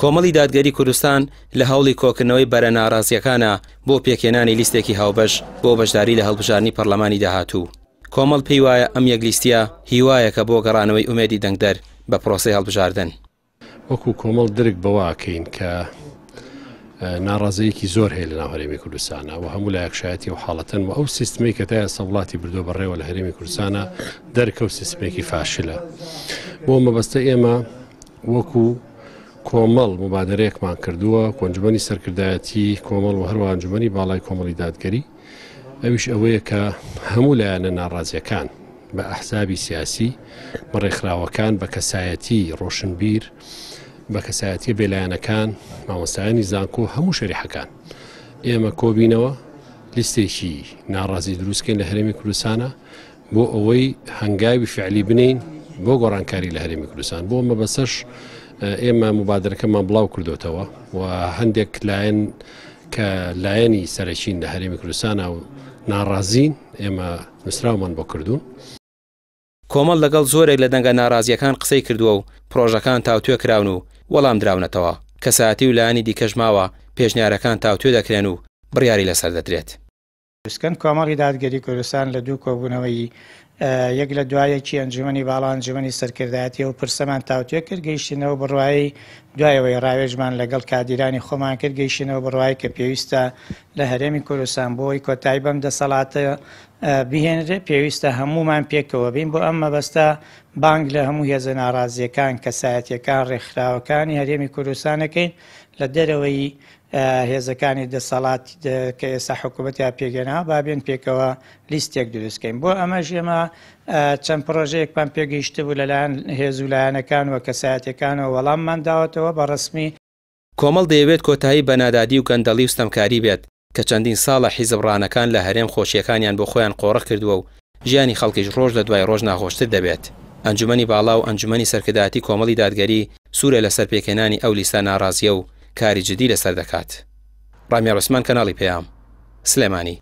کۆمەڵی دادگەری کوردستان لە هەوڵی کۆکردنەوەی بەرە ناڕازیەکانە بۆ پێکێنانی لیستێکی هاوبەش بۆ بەشداری لە هەڵبژارنی پەرلەمانی داهاتوو کۆمەڵ پێی وایە ئەم یەکلیستە هیوایەکە بۆ گەڕانەوەی ئومێدی دەنگدەر بە پرۆسی هەڵبژاردن وەکو کۆمەڵ درک بەواکەین کە ناڕازەیەکی زۆر هەیە لە ناوهرێمی کوردستانە و هەموو لە یەکشایەتی و حاڵەتەن و ئەو سیستمی کە تای سەڵاتی بردو بەڕێوە لە هەرێمی کوردستانە دەرکە و سیستمێکی فاشلە بۆ مەبەستە ئێمە وەکو کۆمەڵ مبادرەیەکمان کردووە کۆنجمەنی سەرکردایەتی کۆمەڵ و هەروە ئەنجومی باڵای کۆمەڵی دادگەری ئەویش ئەوەیە کە هەموو لایەنە ناڕازیەکان بە ئەحزابی سیاسی بەڕێکخراوەکان بە کەسایەتی ڕۆشنبیر بە کەسایەتی بێلایەنەکان مامۆسایانی زانکۆ هەموو شەریحەکان ئێمە کۆبینەوە لیستێکی ناڕازی دروستکەین لە هەرێمی کوردستانە بۆ ئەوەی هەنگاوی فعلی بنین بۆ گۆڕانکاری لە هەرێمی کوردستان بۆ مە بەسەش ئێمە مبادرەکەمان بڵاو کردوتەوە و هەندێک لایەن کە لایەنی سەرچین لە هەرێمی کوردستانە و ناڕازین ئێمە نووسراومان بۆ کردوون. کۆمەڵ لەگەڵ زۆرێک لە دەنگە ناڕازیەکان قسەی کردووە و پرۆژەکان تاوتوێ کراون و وەڵام دراونەتەوە کەساتی و لایانی دیکەژماوە پێشنیارەکان تاوتوێ دەکرێن و بڕیاری لەسەر دەدرێت. سکن کۆمەڵی دادگەری کوردستان لە دوو کۆبوونەوەی یەک لە دوایەکی ئەنجمەی باڵانجمەی سەرکردایەتی و پرسەمان تاوتێ کرد گەیشتینەوە بڕواایی دوایەوەی ڕاوێژمان لەگەڵ کادیرانی خۆمان کرد گەیشتنەوە بڕوای کە پێویستە لە هەرێمی کورسان بۆی کۆتایی بەم دەسەڵاتە بهێنرێ پێویستە هەمومان پێکەوە بین بۆ ئەم مەبەستە بانگ لە هەموو هێزە ناڕازیەکان کەسایەتەکان ڕێکخراوەکانی هەرێمی کوردستانەکەین لە دەرەوەی هێزەکانی دەسەڵات کە ئێستا حکوومەت یا پێگەنا بابێن پێکەوە لیستێک دروستکەین بۆ ئەمە ژێمە چەند پرۆژەیەکمان پێگەیشت بوو لەلایەن هێزولایەنەکان وە کەسایەتەکانەوە وەڵاممان داوەتەوە ئێوە بە ڕسمی کۆمەڵ دەیەوێت کۆتایی بەنادادی و گەندەڵی وستەمکاری بێت کە چەندین ساڵە حیزبڕانەکان لە هەرێم خۆشیەکانیان بۆ خۆیان قۆڕ کردووە و ژیانی خەڵکیش ڕۆژ لە دوای ڕۆژ ناخۆشتر دەبێت ئەنجومی باڵا و ئەنجومی سەرکردداتی کۆمەڵی دادگەری سوورە لە سەرپێکێنانی ئەو لیسە ناڕازیە و کاری جدی لەسەر دەکات ڕامیا ڕسمان کەناڵی پێیام سلێمانی